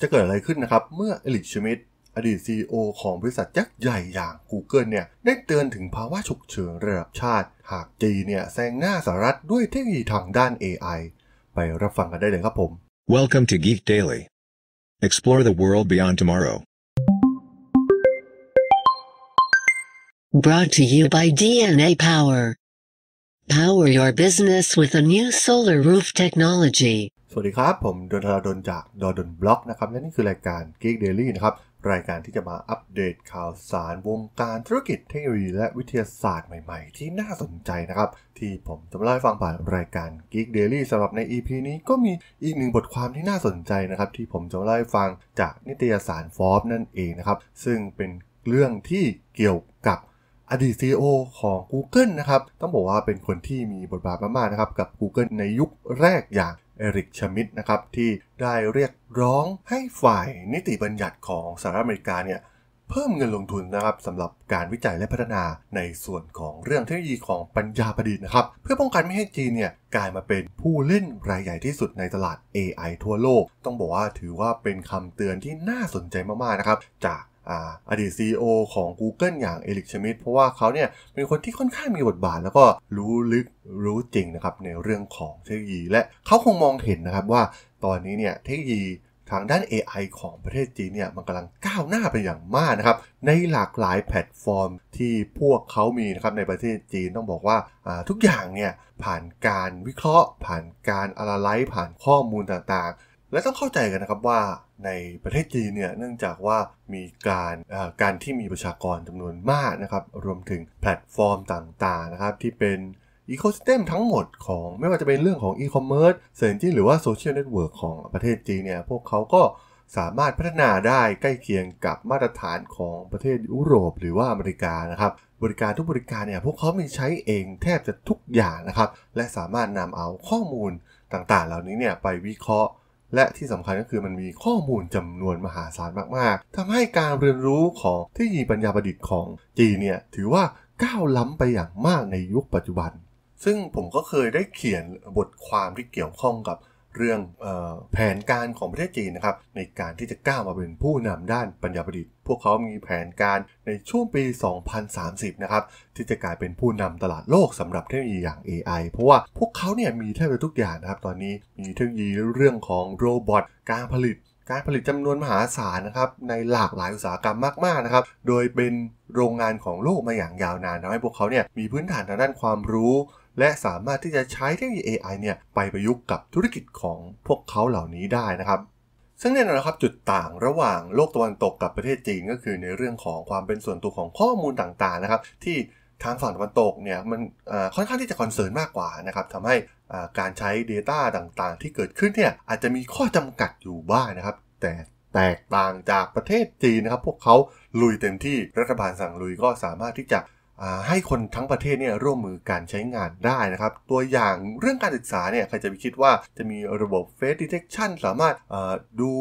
จะเกิดอะไรขึ้นนะครับ เมื่อเอลิชมิดอดีต c e อของบริษัทยักษ์ใหญ่อย่าง Google เนี่ย ได้เตือนถึงภาวะฉุกเฉินระดับชาติ หากจีเนี่ยแซงหน้าสหรัฐด้วยเทคโนโลยีทางด้าน AI ไปรับฟังกันได้เลยครับผม Welcome to Geek Daily Explore the world beyond tomorrow Brought to you by DNA Power Power your business with a new solar roof technology วัสดีครับผมดนทราดนจากดอดนบล็อกนะครับและนี่คือรายการ Geek Daily นะครับรายการที่จะมาอัปเดต ข่าวสารวงการธุรกิจเทคโนโลยีและวิทยาศาสตร์ใหม่ ๆ ที่น่าสนใจนะครับที่ผมจะมาเล่าให้ฟังผ่านรายการ Geek Daily สำหรับใน EP นี้ก็มีอีกหนึ่งบทความที่น่าสนใจนะครับที่ผมจะมาเล่าให้ฟังจากนิตยสารฟอร์บนั่นเองนะครับซึ่งเป็นเรื่องที่เกี่ยวกับอดีต CEO ของ Google นะครับต้องบอกว่าเป็นคนที่มีบทบาทมากๆนะครับกับ Google ในยุคแรกอย่างเอริกชมิดนะครับ ที่ได้เรียกร้องให้ฝ่ายนิติบัญญัติของสหรัฐอเมริกาเนี่ยเพิ่มเงินลงทุนนะครับสำหรับการวิจัยและพัฒนาในส่วนของเรื่องเทคโนโลยีของปัญญาประดิษฐ์นะครับเพื่อป้องกันไม่ให้จีนเนี่ยกลายมาเป็นผู้เล่นรายใหญ่ที่สุดในตลาด AI ทั่วโลก ต้องบอกว่าถือว่าเป็นคำเตือนที่น่าสนใจมากๆนะครับจากอดีต CEO ของ Google อย่างเอลิกชมิดเพราะว่าเขาเนี่ยเป็นคนที่ค่อนข้างมีบทบาทแล้วก็รู้ลึกรู้จริงนะครับในเรื่องของเทคโนโลยีและเขาคงมองเห็นนะครับว่าตอนนี้เนี่ยเทคโนโลยีทางด้าน AI ของประเทศจีนเนี่ยมันกำลังก้าวหน้าไปอย่างมากนะครับในหลากหลายแพลตฟอร์มที่พวกเขามีนะครับในประเทศจีนต้องบอกว่าทุกอย่างเนี่ยผ่านการวิเคราะห์ ผ่านการอลาไลซ์ผ่านข้อมูลต่างๆ และต้องเข้าใจกันนะครับว่าในประเทศจีนเนี่ยเนื่องจากว่ามีการการที่มีประชากรจำนวนมากนะครับ รวมถึงแพลตฟอร์มต่างๆนะครับที่เป็นอีโคสเต็มทั้งหมดของไม่ว่าจะเป็นเรื่องของอีคอมเมิร์ซเซนจิหรือว่าโซเชียลเน็ตเวิร์กของประเทศจีนเนี่ยพวกเขาก็สามารถพัฒนาได้ใกล้เคียงกับมาตรฐานของประเทศยุโรปหรือว่าอเมริกานะครับบริการทุกบริการเนี่ยพวกเขามีใช้เองแทบจะทุกอย่างนะครับและสามารถนำเอาข้อมูลต่างๆ เหล่านี้เนี่ยไปวิเคราะห์และที่สำคัญก็คือมันมีข้อมูลจำนวนมหาศาลมาก ๆ ทำให้การเรียนรู้ของเทคโนโลยีปัญญาประดิษฐ์ของจีนเนี่ย ถือว่าก้าวล้ำไปอย่างมากในยุคปัจจุบัน ซึ่งผมก็เคยได้เขียนบทความที่เกี่ยวข้องกับเรื่องออแผนการของประเทศจีนนะครับ ในการที่จะก้าวมาเป็นผู้นำด้านปัญญาประดิษฐ์พวกเขามีแผนการในช่วงปี 2030 นะครับ ที่จะกลายเป็นผู้นำตลาดโลกสำหรับเทคโนโลยีอย่าง AI เพราะว่าพวกเขาเนี่ยมีแทบจะทุกอย่างนะครับ ตอนนี้มีเทคโนโลยีเรื่องของ โรบอทการผลิตการผลิตจำนวนมหาศาลนะครับในหลากหลายอุตสาหกรรมมาก ๆ นะครับ โดยเป็นโรงงานของโลกมาอย่างยาวนานทำให้พวกเขาเนี่ยมีพื้นฐานทางด้านความรู้ และสามารถที่จะใช้เทคโนโลยี AI เนี่ยไปประยุกต์กับธุรกิจของพวกเขาเหล่านี้ได้นะครับ ซึ่งแน่นอนครับจุดต่างระหว่างโลกตะวันตกกับประเทศจีน ก็คือในเรื่องของความเป็นส่วนตัวของข้อมูลต่างๆนะครับที่ทางฝั่งตะวันตกเนี่ยมันค่อนข้างที่จะคอนเซิร์นมากกว่านะครับทำให้การใช้ Data ต่างๆ ที่เกิดขึ้นเนี่ยอาจจะมีข้อจำกัดอยู่บ้างนะครับ แต่แตกต่างจากประเทศจีนนะครับพวกเขาลุยเต็มที่รัฐบาลสั่งลุย ก็สามารถที่จะให้คนทั้งประเทศเนี่ยร่วมมือการใช้งานได้นะครับ ตัวอย่างเรื่องการศึกษาเนี่ยใครจะไปคิดว่าจะมีระบบ face detection สามารถดู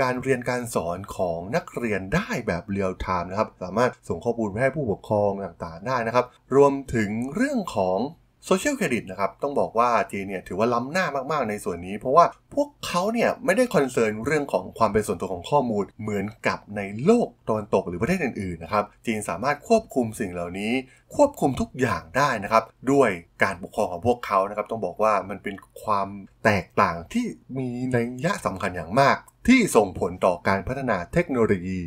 การเรียนการสอนของนักเรียนได้แบบเรียลไทม์นะครับ สามารถส่งข้อมูลไปให้ผู้ปกครองต่างๆได้นะครับ รวมถึงเรื่องของโซเชียลเครดิตนะครับ ต้องบอกว่าจีเนี่ยถือว่าล้ำหน้ามากๆในส่วนนี้ เพราะว่าพวกเขาเนี่ยไม่ได้คอนเซิร์นเรื่องของความเป็นส่วนตัวของข้อมูลเหมือนกับในโลกตะวันตกหรือประเทศอื่นๆนะครับ จีนสามารถควบคุมสิ่งเหล่านี้ควบคุมทุกอย่างได้นะครับ ด้วยการปกครองของพวกเขา นะครับ ต้องบอกว่ามันเป็นความแตกต่างที่มีนัยยะสำคัญอย่างมากที่ส่งผลต่อการพัฒนาเทคโนโลยี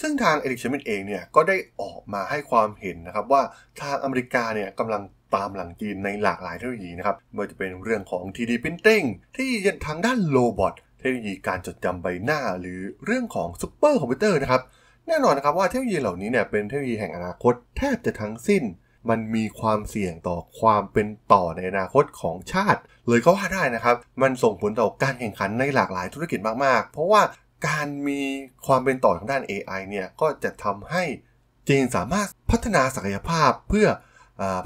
ซึ่งทางเอริกชมินเองเนี่ยก็ได้ออกมาให้ความเห็นนะครับ ว่าทางอเมริกาเนี่ยกำลังตามหลังจีนในหลากหลายเทคโนโลยีนะครับไม่ว่าจะเป็นเรื่องของ 3D Printing ที่ยันทางด้านโรบอท เทคโนโลยีการจดจำใบหน้าหรือเรื่องของซูเปอร์คอมพิวเตอร์นะครับ แน่นอนนะครับว่าเทคโนโลยีเหล่านี้เนี่ย เป็นเทคโนโลยีแห่งอนาคตแทบจะทั้งสิ้นมันมีความเสี่ยงต่อความเป็นต่อในอนาคตของชาติ เลยก็ว่าได้นะครับ มันส่งผลต่อการแข่งขันในหลากหลายธุรกิจมากๆเพราะว่าการมีความเป็นต่อทางด้าน AI เนี่ยก็จะทำให้จีนสามารถพัฒนาศักยภาพ เพื่อ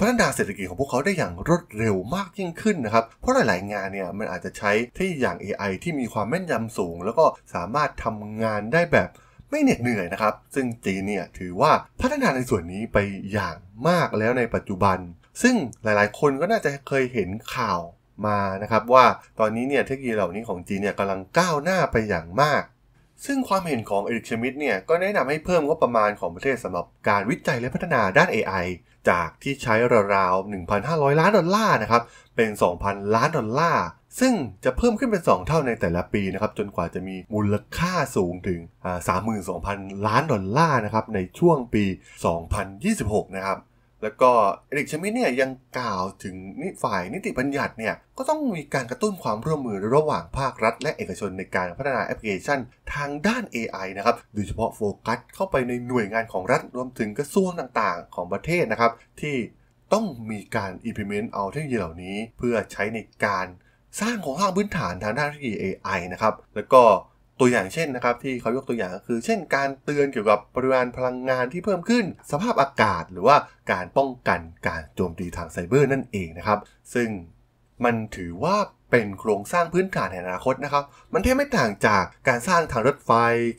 พัฒนาเศรษฐกิจของพวกเขาได้อย่างรวดเร็วมากยิ่งขึ้นนะครับ เพราะหลาย ๆ งานเนี่ยมันอาจจะใช้ที่อย่าง AI ที่มีความแม่นยำสูง แล้วก็สามารถทำงานได้แบบไม่เหน็ดเหนื่อยนะครับ ซึ่งจีนเนี่ย ถือว่าพัฒนาในส่วนนี้ไปอย่างมากแล้วในปัจจุบัน ซึ่งหลายๆ คนก็น่าจะเคยเห็นข่าวมานะครับ ว่าตอนนี้เนี่ยเทคโนโลยีเหล่านี้ของจีนเนี่ยกำลังก้าวหน้าไปอย่างมาก ซึ่งความเห็นของเอริกชมิดเนี่ยก็แนะนำให้เพิ่มงบประมาณของประเทศสำหรับการวิจัยและพัฒนาด้าน AI จากที่ใช้ราวๆ 1,500 ล้านดอลลาร์นะครับ เป็น 2,000 ล้านดอลลาร์ซึ่งจะเพิ่มขึ้นเป็น 2 เท่าในแต่ละปีนะครับจนกว่าจะมีมูลค่าสูงถึง 32,000 ล้านดอลลาร์นะครับในช่วงปี 2026 นะครับ แล้วก็เอริกชมิดเนี่ยยังกล่าวถึงนิฝ่ายนิติบัญญัติเนี่ยก็ต้องมีการกระตุ้นความร่วมมือระหว่างภาครัฐและเอกชนในการพัฒนาแอปพลิเคชัน ทางด้าน AI นะครับโดยเฉพาะโฟกัสเข้าไปในหน่วยงานของรัฐรวมถึงกระทรวงต่างๆของประเทศนะครับที่ต้องมีการ implement เอาเทคโนโลยีเหล่านี้เพื่อใช้ในการสร้างของข้างพื้นฐานทางด้านเทคโนโลยี AI นะครับ แล้วก็ตัวอย่างเช่นนะครับ ที่เขายกตัวอย่างก็คือ เช่นการเตือนเกี่ยวกับปริมาณพลังงานที่เพิ่มขึ้น สภาพอากาศหรือว่าการป้องกันการโจมตีทางไซเบอร์นั่นเองนะครับ ซึ่งมันถือว่าเป็นโครงสร้างพื้นฐานในอนาคตนะครับ มันแทบไม่ต่างจากการสร้างทางรถไฟ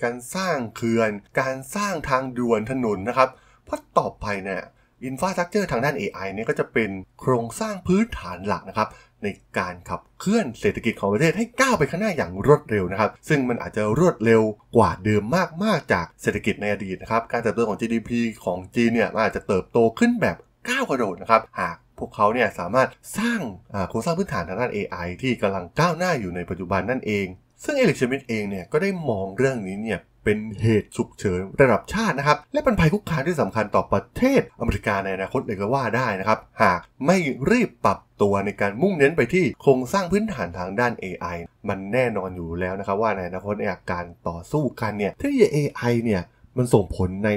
การสร้างเขื่อน การสร้างทางด่วนถนนนะครับ เพราะต่อไปเนี่ยอินฟาสตรักเจอร์ทางด้าน AI เนี่ยก็จะเป็นโครงสร้างพื้นฐานหลักนะครับในการขับเคลื่อนเศรษฐกิจของประเทศให้ก้าวไปข้างหน้าอย่างรวดเร็วนะครับ ซึ่งมันอาจจะรวดเร็วกว่าเดิมมาก ๆ จากเศรษฐกิจในอดีตนะครับ การเติบโตของ GDP ของจีนเนี่ยมันอาจจะเติบโตขึ้นแบบก้าวกระโดดนะครับ หากพวกเขาเนี่ยสามารถสร้างโครงสร้างพื้นฐานทางด้าน AI ที่กำลังก้าวหน้าอยู่ในปัจจุบันนั่นเอง ซึ่งเอลิกชมิดเองเนี่ยก็ได้มองเรื่องนี้เนี่ยเป็นเหตุฉุกเฉินระดับชาตินะครับ และเป็นภัยคุกคามที่สำคัญต่อประเทศอเมริกาในอนาคตเลยก็ว่าได้นะครับ หากไม่รีบปรับตัวในการมุ่งเน้นไปที่โครงสร้างพื้นฐานทางด้าน AI มันแน่นอนอยู่แล้วนะครับ ว่าในอนาคตในการต่อสู้กันเนี่ยเทคโนโลยี AI เนี่ยมันส่งผลใน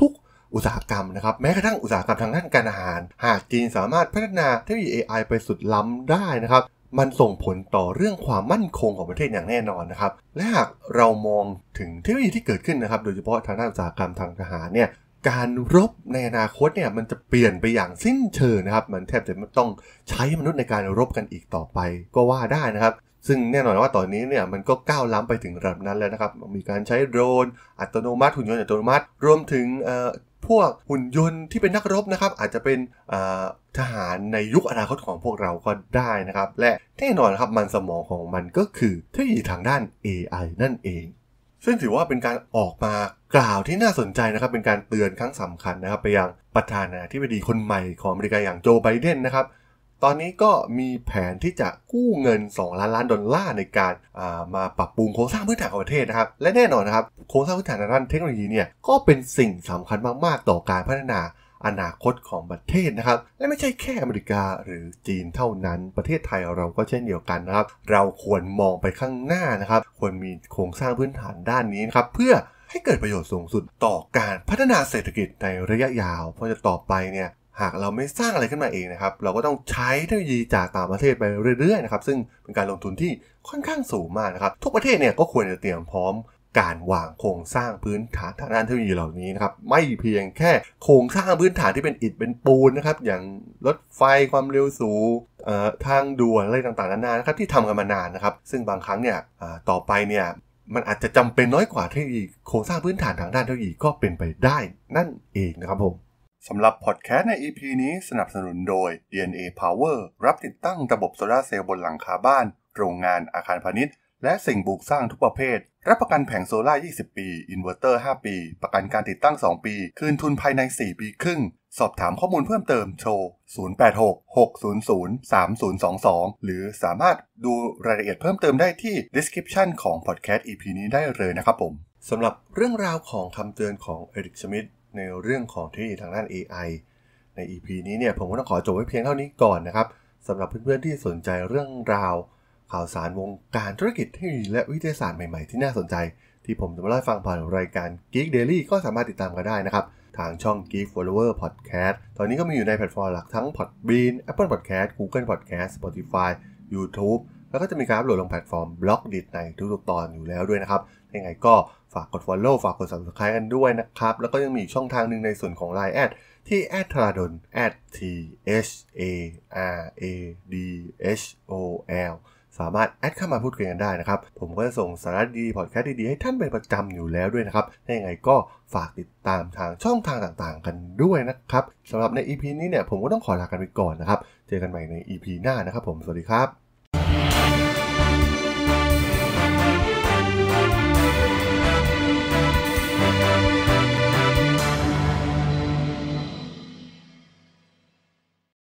ทุกๆอุตสาหกรรมนะครับแม้กระทั่งอุตสาหกรรมทางด้านการอาหาร หากจีนสามารถพัฒนาเทคโนโลยี AI ไปสุดล้ำได้นะครับมันส่งผลต่อเรื่องความมั่นคงของประเทศอย่างแน่นอนนะครับ และหากเรามองถึงเทคโนโลยีที่เกิดขึ้นนะครับ โดยเฉพาะทางด้านอุตสาหกรรมทางทหารเนี่ย การรบในอนาคตเนี่ยมันจะเปลี่ยนไปอย่างสิ้นเชิงนะครับ มันแทบจะไม่ต้องใช้มนุษย์ในการรบกันอีกต่อไป ก็ว่าได้นะครับ ซึ่งแน่นอนว่าตอนนี้เนี่ยมันก็ก้าวล้ำไปถึงระดับนั้นแล้วนะครับ มีการใช้โดรน อัตโนมัติ หุ่นยนต์อัตโนมัติ รวมถึงพวกหุ่นยนต์ที่เป็นนักรบนะครับอาจจะเป็นทหารในยุคอนาคตของพวกเราก็ได้นะครับ และแน่นอนครับมันสมองของมันก็คือเทคโนโลยีทางด้าน AI นั่นเอง ซึ่งถือว่าเป็นการออกมากล่าวที่น่าสนใจนะครับ เป็นการเตือนครั้งสำคัญนะครับไปยังประธานาธิบดีคนใหม่ของอเมริกาอย่างโจไบเดนนะครับตอนนี้ก็มีแผนที่จะกู้เงิน 2 ล้านล้านดอลลาร์ในการามาปรับปรุงโครงสร้างพื้นฐานของประเทศนะครับและแน่นอนนะครับโครงสร้างพื้นฐานด้านเทคโนโลยีเนี่ยก็เป็นสิ่งสำคัญมากๆ ต่อการพัฒนาอนาคตของประเทศนะครับ และไม่ใช่แค่อเมริกาหรือจีนเท่านั้น ประเทศไทยเราก็เช่นเดียวกันนะครับ เราควรมองไปข้างหน้านะครับ ควรมีโครงสร้างพื้นฐานด้านนี้นครับเพื่อให้เกิดประโยชน์สูงสุดต่อการพัฒนาเศรษฐกิจในระยะยาว เพราะจะต่อไปเนี่ยหากเราไม่สร้างอะไรขึ้นมาเองนะครับเราก็ต้องใช้เทคโนโลยีจากต่างประเทศไปเรื่อยๆนะครับซึ่งเป็นการลงทุนที่ค่อนข้างสูงมากนะครับ ทุกประเทศเนี่ยก็ควรจะเตรียมพร้อม การวางโครงสร้างพื้นฐานทางด้านเทคโนโลยีเหล่านี้นะครับ ไม่เพียงแค่โครงสร้างพื้นฐานที่เป็นอิฐเป็นปูนนะครับอย่างรถไฟความเร็วสูงทางด่วนอะไรต่างๆนานานะครับที่ทำกันมานานนะครับซึ่งบางครั้งเนี่ยต่อไปเนี่ยมันอาจจะจำเป็นน้อยกว่าเทคโนโลยีโครงสร้างพื้นฐานทางด้านเทคโนโลยีก็เป็นไปได้นั่นเองนะครับผมสำหรับพอดแคสต์ใน EP นี้สนับสนุนโดย DNA Power รับติดตั้งระบบโซลาเซลล์บนหลังคาบ้าน โรงงาน อาคารพาณิชย์ และสิ่งบุกสร้างทุกประเภท รับประกันแผงโซลา20 ปี อินเวอร์เตอร์5 ปี ประกันการติดตั้ง 2 ปี คืนทุนภายใน 4 ปีครึ่ง สอบถามข้อมูลเพิ่มเติมโทร0866003022 หรือสามารถดูรายละเอียดเพิ่มเติมได้ที่ description ของ podcast EP นี้ได้เลยนะครับผม สำหรับเรื่องราวของคำเตือนของเอริกชมิดในเรื่องของเทคโนโลยีทางด้าน AI ใน EP นี้เนี่ยผมก็ต้องขอจบไว้เพียงเท่านี้ก่อนนะครับสำหรับเพื่อนๆที่สนใจเรื่องราว ข่าวสารวงการธุรกิจเทคโนโลยีและวิทยาศาสตร์ใหม่ๆที่น่าสนใจ ที่ผมจะมาเล่าฟังผ่านรายการ Geek Daily ก็สามารถติดตามกันได้นะครับ ทางช่อง Geek Follower Podcast ตอนนี้ก็มีอยู่ในแพลตฟอร์มหลักทั้ง Podbean Apple Podcast Google Podcast Spotify YouTube แล้วก็จะมีการอัปโหลดลงแพลตฟอร์มบล็อกดิในทุกๆตอนอยู่แล้วด้วยนะครับ ยังไงก็ฝากกด Follow ฝากกด Subscribe กันด้วยนะครับ แล้วก็ยังมีช่องทางหนึ่งในส่วนของ Line แอดที่แอดทราดอนแออออดทีเเชร t เอ r a ช h อลสามารถแอดเข้ามาพูดคุยกันได้นะครับ ผมก็จะส่งสาระดีพอดแคสต์ดี ๆ ให้ท่านเป็นประจำอยู่แล้วด้วยนะครับ ยังไงก็ฝากติดตามทางช่องทางต่างๆกันด้วยนะครับสำหรับใน EP นี้เนี่ยผมก็ต้องขอลากันไปก่อนนะครับ เจอกันใหม่ใน EP หน้านะครับผม สวัสดีครับ